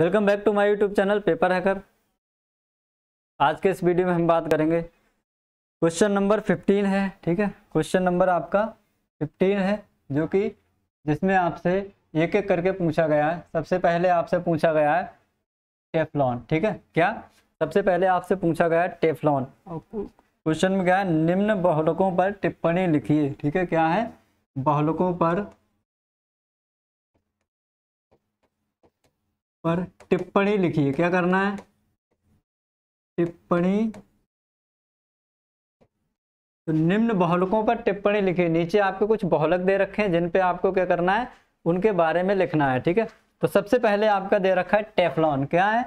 welcome back to my YouTube channel paper hacker आज के इस वीडियो में हम बात करेंगे क्वेश्चन नंबर 15 है ठीक है क्वेश्चन नंबर आपका 15 है जो कि जिसमें आपसे एक एक करके पूछा गया है सबसे पहले आपसे पूछा गया है टेफलॉन ठीक है क्या सबसे पहले आपसे पूछा गया है टेफलॉन क्वेश्चन में क्या है निम्न बहुलकों पर टिप्पणी लिखिए ठीक है क्या है बहुलकों पर पर टिप्पणी लिखिए क्या करना है टिप्पणी तो निम्न बहुलकों पर टिप्पणी लिखिए नीचे आपके कुछ बहुलक दे रखे हैं जिन पे आपको क्या करना है उनके बारे में लिखना है ठीक है तो सबसे पहले आपका दे रखा है टेफलॉन क्या है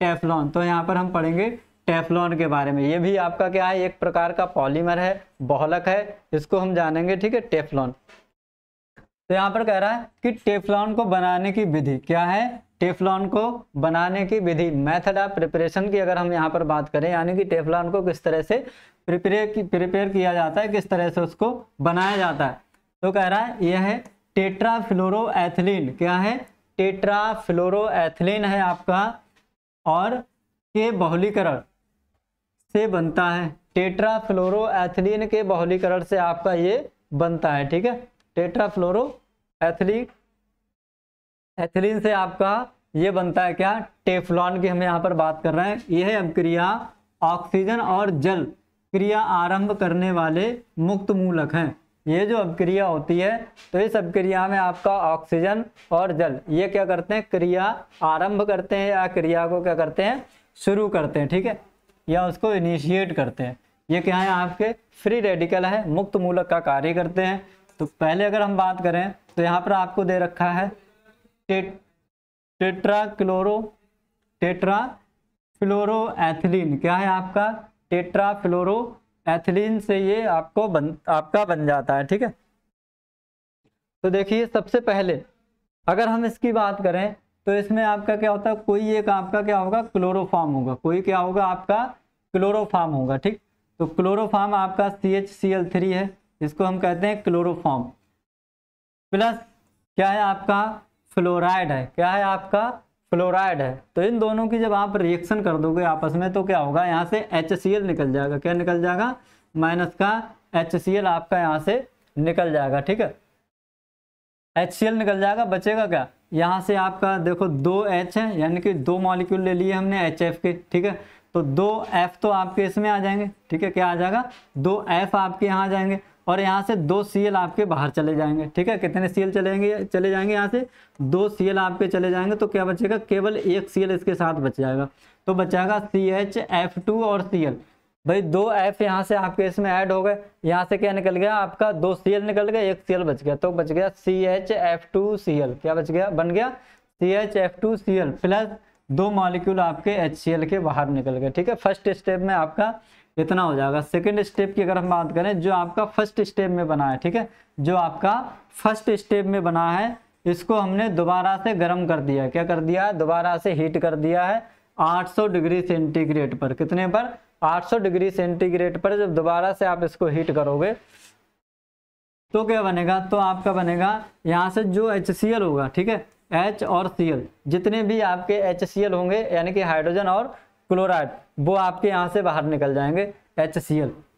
टेफलॉन तो यहाँ पर हम पढ़ेंगे टेफलॉन के बारे में ये भी आपका क्या है एक प्रकार का पॉलीमर है बहुलक है इसको हम जानेंगे ठीक है टेफलॉन तो यहाँ पर कह रहा है कि टेफलॉन को बनाने की विधि क्या है टेफलॉन को बनाने की विधि मेथड ऑफ प्रिपरेशन की अगर हम यहाँ पर बात करें यानी कि टेफलॉन को किस तरह से प्रिपेयर प्रिपेयर किया जाता है किस तरह से उसको बनाया जाता है तो कह रहा है यह है एथिलीन क्या है एथिलीन है आपका और के बहुलीकरण से बनता है एथिलीन के बहुलीकरण से आपका ये बनता है ठीक है एथिलीन एथिलीन से आपका ये बनता है क्या टेफलॉन की हम यहाँ पर बात कर रहे हैं यह अब क्रिया ऑक्सीजन और जल क्रिया आरंभ करने वाले मुक्त मूलक हैं ये जो अपक्रिया होती है तो इस अपक्रिया में आपका ऑक्सीजन और जल ये क्या करते हैं क्रिया आरंभ करते हैं या क्रिया को क्या करते हैं शुरू करते हैं ठीक है या उसको इनिशिएट करते हैं ये क्या है आपके फ्री रेडिकल है मुक्त मूलक का कार्य करते हैं तो पहले अगर हम बात करें तो यहाँ पर आपको दे रखा है tetra chloro tetra fluoro ethylene क्या है आपका टेट्रा फ्लोरो एथिलीन से ये आपको बन आपका बन जाता है ठीक है तो देखिए सबसे पहले अगर हम इसकी बात करें तो इसमें आपका क्या होता है कोई एक आपका क्या होगा क्लोरोफार्म होगा कोई क्या होगा आपका क्लोरोफार्म होगा ठीक तो क्लोरोफार्म आपका C H C L three है इसको हम कहते हैं क्लोरोफार्म प्लस क्या है आपका फ्लोराइड है क्या है आपका फ्लोराइड है तो इन दोनों की जब आप रिएक्शन कर दोगे आपस में तो क्या होगा यहाँ से एच निकल जाएगा क्या निकल जाएगा माइनस का एच आपका यहाँ से निकल जाएगा ठीक है एच निकल जाएगा बचेगा क्या यहाँ से आपका देखो दो एच है यानी कि दो मॉलिक्यूल ले लिए हमने एच के ठीक है तो दो एफ तो आपके इसमें आ जाएंगे ठीक है क्या आ जाएगा दो एफ आपके यहाँ आ जाएंगे और यहाँ से दो सी एल आपके बाहर चले जाएंगे ठीक है कितने सी एल चलेंगे चले जाएंगे यहाँ से दो सी एल आपके चले जाएंगे तो क्या बचेगा केवल एक सी एल इसके साथ बच जाएगा तो बचेगा सी एच एफ टू और सी एल भाई दो एफ यहाँ से आपके इसमें ऐड हो गए यहाँ से क्या निकल गया आपका दो सी एल निकल गया एक सी एल बच गया तो बच गया C H F two C L क्या बच गया बन गया C H F two C L plus दो मॉलिक्यूल आपके एच के बाहर निकल गए ठीक है फर्स्ट स्टेप में आपका इतना हो जाएगा सेकेंड स्टेप की अगर हम बात करें जो आपका फर्स्ट स्टेप में बना है ठीक है जो आपका फर्स्ट स्टेप में बना है इसको हमने दोबारा से गर्म कर दिया क्या कर दिया है दोबारा से हीट कर दिया है 800 डिग्री सेंटीग्रेड पर कितने पर 800 डिग्री सेंटीग्रेड पर जब दोबारा से आप इसको हीट करोगे तो क्या बनेगा तो आपका बनेगा यहाँ से जो एच होगा ठीक है एच और सी जितने भी आपके एच होंगे यानी कि हाइड्रोजन और क्लोराइड वो आपके यहाँ से बाहर निकल जाएंगे एच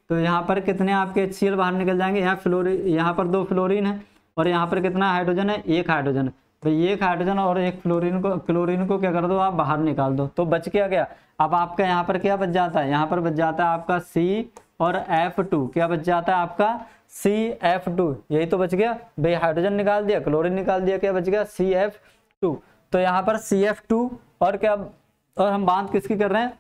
तो यहाँ पर कितने आपके एच बाहर निकल जाएंगे यहाँ फ्लोरी यहाँ पर दो फ्लोरीन है और यहाँ पर कितना हाइड्रोजन है एक हाइड्रोजन तो एक हाइड्रोजन और एक फ्लोरीन को क्लोरीन को क्या कर दो आप बाहर निकाल दो तो बच क्या गया अब आपका यहाँ पर क्या बच जाता है यहाँ पर बच जाता है आपका सी और एफ टू क्या बच जाता है आपका सी एफ टू यही तो बच गया भाई हाइड्रोजन निकाल दिया क्लोरीन निकाल दिया क्या बच गया सी एफ टू तो यहाँ पर सी एफ टू और क्या और हम बात किसकी कर रहे हैं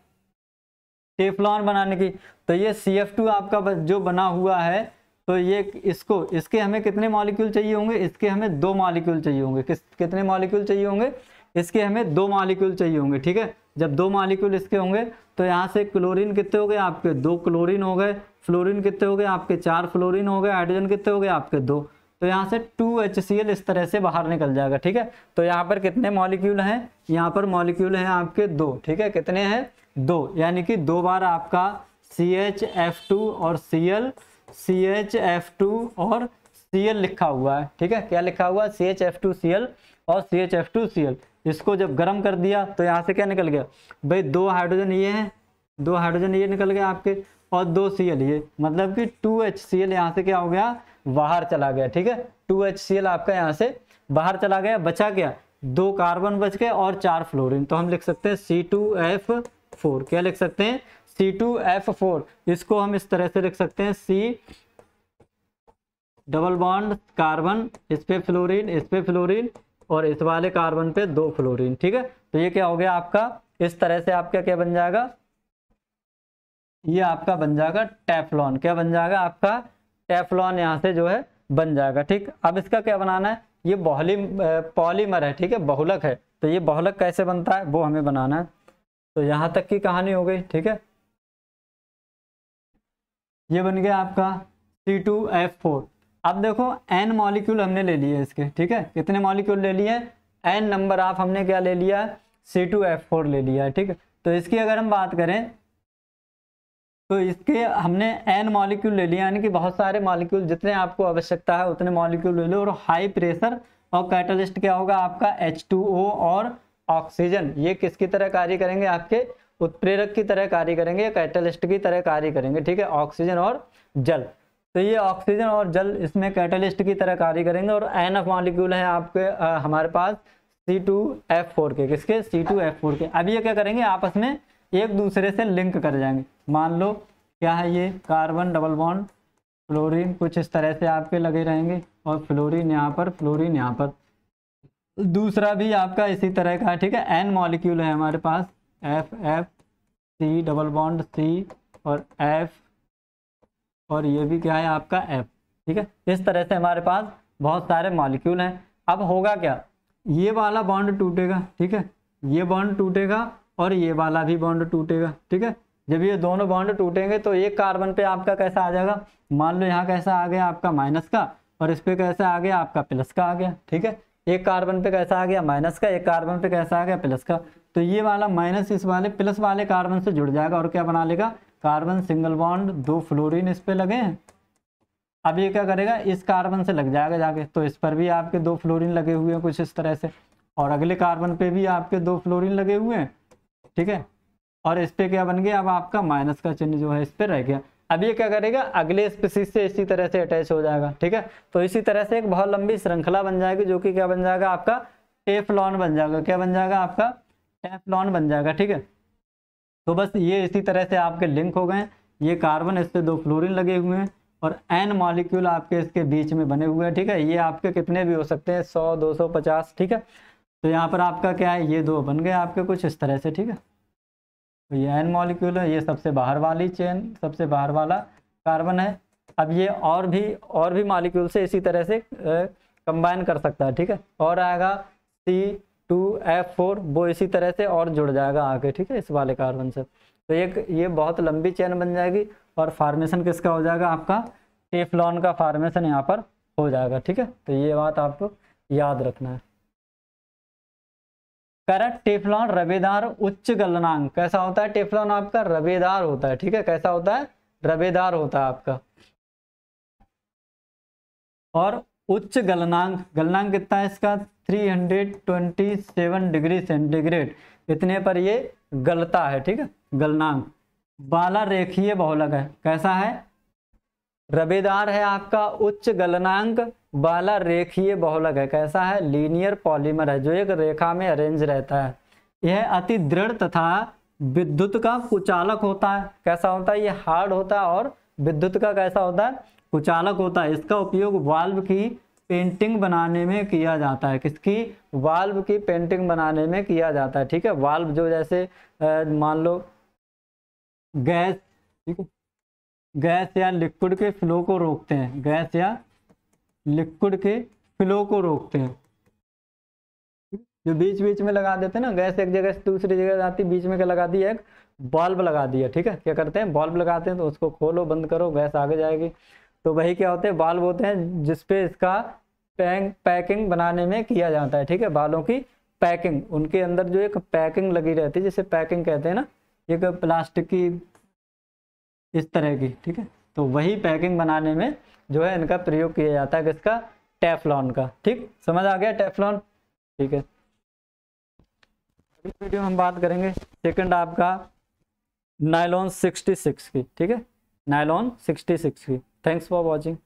टेफलॉन बनाने की तो ये सी एफ टू आपका जो बना हुआ है तो ये इसको इसके हमें कितने मॉलिक्यूल चाहिए होंगे इसके हमें दो मॉलिक्यूल चाहिए होंगे किस कितने मॉलिक्यूल चाहिए होंगे इसके हमें दो मॉलिक्यूल चाहिए होंगे ठीक है जब दो मॉलिक्यूल इसके होंगे तो यहाँ से क्लोरीन कितने हो गए आपके दो क्लोरीन हो गए फ्लोरीन कितने हो गए आपके चार फ्लोरीन हो गए हाइड्रोजन कितने हो गए आपके दो तो यहाँ से टू एच सी एल इस तरह से बाहर निकल जाएगा ठीक है तो यहाँ पर कितने मॉलिक्यूल हैं यहाँ पर मॉलिक्यूल हैं आपके दो ठीक है कितने हैं दो यानी कि दो बार आपका सी एच एफ टू और C L C H F two और सी एल लिखा हुआ है ठीक है क्या लिखा हुआ है C H F two C L और C H F two C L इसको जब गर्म कर दिया तो यहाँ से क्या निकल गया भाई दो हाइड्रोजन ये हैं दो हाइड्रोजन ये निकल गए आपके और दो सी एल ये मतलब कि टू एच सी एल यहाँ से क्या हो गया बाहर चला गया ठीक है टू एच सी एल आपका यहाँ से बाहर चला गया बचा गया दो कार्बन बच गए और चार फ्लोरिन तो हम लिख सकते हैं सी टू एफ फोर क्या लिख सकते हैं सी टू एफ फोर इसको हम इस तरह से लिख सकते हैं सी डबल बॉन्ड कार्बन इस पे फ्लोरिन इस पे फ्लोरिन और इस वाले कार्बन पे दो फ्लोरीन ठीक है तो ये क्या हो गया आपका इस तरह से आपका क्या बन जाएगा ये आपका बन जाएगा टेफलॉन क्या बन जाएगा आपका टेफलॉन यहाँ से जो है बन जाएगा ठीक अब इसका क्या बनाना है ये बहुली पॉलीमर है ठीक है बहुलक है तो ये बहुलक कैसे बनता है वो हमें बनाना है तो यहाँ तक की कहानी हो गई ठीक है ये बन गया आपका सी टू एफ फोर अब देखो एन मॉलिक्यूल हमने ले लिए इसके ठीक है कितने मॉलिक्यूल ले लिए एन नंबर ऑफ हमने क्या ले लिया सी टू एफ फोर ले लिया है ठीक है तो इसकी अगर हम बात करें तो इसके हमने एन मॉलिक्यूल ले लिया यानी कि बहुत सारे मॉलिक्यूल जितने आपको आवश्यकता है उतने मॉलिक्यूल ले लो और हाई प्रेशर और कैटलिस्ट क्या होगा आपका एच और ऑक्सीजन ये किसकी तरह कार्य करेंगे आपके उत्प्रेरक की तरह कार्य करेंगे या कैटलिस्ट की तरह कार्य करेंगे ठीक है ऑक्सीजन और जल तो ये ऑक्सीजन और जल इसमें कैटलिस्ट की तरह कार्य करेंगे और एन ऑफ मॉलिक्यूल है आपके आ, हमारे पास सी टू एफ फोर के किसके सी टू एफ फोर के अब ये क्या करेंगे आपस में एक दूसरे से लिंक कर जाएंगे मान लो क्या है ये कार्बन डबल बॉन्ड फ्लोरीन कुछ इस तरह से आपके लगे रहेंगे और फ्लोरीन यहाँ पर फ्लोरीन यहाँ पर दूसरा भी आपका इसी तरह का ठीक है एन मॉलिक्यूल है हमारे पास F F C double bond C और एफ और ये भी क्या है आपका एफ ठीक है इस तरह से हमारे पास बहुत सारे मॉलिक्यूल हैं अब होगा क्या ये वाला बॉन्ड टूटेगा ठीक है ये बॉन्ड टूटेगा और ये वाला भी बॉन्ड टूटेगा ठीक है जब ये दोनों बॉन्ड टूटेंगे तो एक कार्बन पे आपका कैसा आ जाएगा मान लो यहाँ कैसा आ गया आपका माइनस का और इस पर कैसा आ गया आपका प्लस का आ गया ठीक है एक कार्बन पे कैसा आ गया माइनस का एक कार्बन पे कैसा आ गया प्लस का तो ये वाला माइनस इस वाले प्लस वाले कार्बन से जुड़ जाएगा और क्या बना लेगा कार्बन सिंगल बॉन्ड दो फ्लोरीन इस पर लगे हैं अब ये क्या करेगा इस कार्बन से लग जाएगा जाके तो इस पर भी आपके दो फ्लोरीन लगे हुए हैं कुछ इस तरह से और अगले कार्बन पे भी आपके दो फ्लोरीन लगे हुए हैं ठीक है और इस पर क्या बन गया अब आपका माइनस का चिन्ह जो है इस पर रह गया अब ये क्या करेगा अगले स्पीसीज से इसी तरह से अटैच हो जाएगा ठीक है तो इसी तरह से एक बहुत लंबी श्रृंखला बन जाएगी जो कि क्या बन जाएगा आपका एफ्लॉन बन जाएगा क्या बन जाएगा आपका टेफ्लॉन बन जाएगा ठीक है तो बस ये इसी तरह से आपके लिंक हो गए ये कार्बन इससे दो फ्लोरिन लगे हुए हैं और एन मॉलिक्यूल आपके इसके बीच में बने हुए हैं ठीक है ये आपके कितने भी हो सकते हैं सौ दो सौ पचास ठीक है तो यहाँ पर आपका क्या है ये दो बन गए आपके कुछ इस तरह से ठीक है तो ये एन मॉलिक्यूल है ये सबसे बाहर वाली चेन सबसे बाहर वाला कार्बन है अब ये और भी और भी मॉलिक्यूल से इसी तरह से कंबाइन कर सकता है ठीक है और आएगा सी टू एफ फोर वो इसी तरह से और जुड़ जाएगा आगे ठीक है इस वाले कार्बन से तो एक ये बहुत लंबी चेन बन जाएगी और फार्मेशन किसका हो जाएगा आपका टेफलॉन का फार्मेशन यहाँ पर हो जाएगा ठीक है तो ये बात आपको याद रखना है करेक्ट टेफलॉन रबेदार उच्च गलनांक कैसा होता है टेफलॉन आपका रबेदार होता है ठीक है कैसा होता है रबेदार होता है आपका और उच्च गलनांक गलनांक कितना है इसका 327 डिग्री सेंटीग्रेड इतने पर ये गलता है ठीक है गलनांक बाला रेखीय बहुलक है कैसा है रबेदार है आपका उच्च गलनांक बाला रेखीय बहुलक है कैसा है लीनियर पॉलीमर है जो एक रेखा में अरेंज रहता है यह अति दृढ़ तथा विद्युत का कुचालक होता है कैसा होता है ये हार्ड होता है और विद्युत का कैसा होता है कुचालक होता है इसका उपयोग वाल्व की पेंटिंग बनाने में किया जाता है किसकी वाल्व की पेंटिंग बनाने में किया जाता है ठीक है वाल्व जो जैसे मान लो गैस ठीक है गैस या लिक्विड के फ्लो को रोकते हैं गैस या लिक्विड के फ्लो को रोकते हैं जो बीच बीच में लगा देते हैं ना गैस एक जगह से दूसरी जगह जाती बीच में क्या लगा दी एक बल्ब लगा दिया ठीक है क्या करते हैं बल्ब लगाते हैं तो उसको खोलो बंद करो गैस आगे जाएगी तो वही क्या होते हैं बाल होते हैं जिसपे इसका पैंग पैकिंग बनाने में किया जाता है ठीक है बालों की पैकिंग उनके अंदर जो एक पैकिंग लगी रहती है जिसे पैकिंग कहते हैं ना एक प्लास्टिक की इस तरह की ठीक है तो वही पैकिंग बनाने में जो है इनका प्रयोग किया जाता है किसका टेफलॉन का ठीक समझ आ गया टेफलॉन ठीक है अगली वीडियो हम बात करेंगे सेकंड आपका नायलॉन 66 की ठीक है नायलॉन 66 की thanks for watching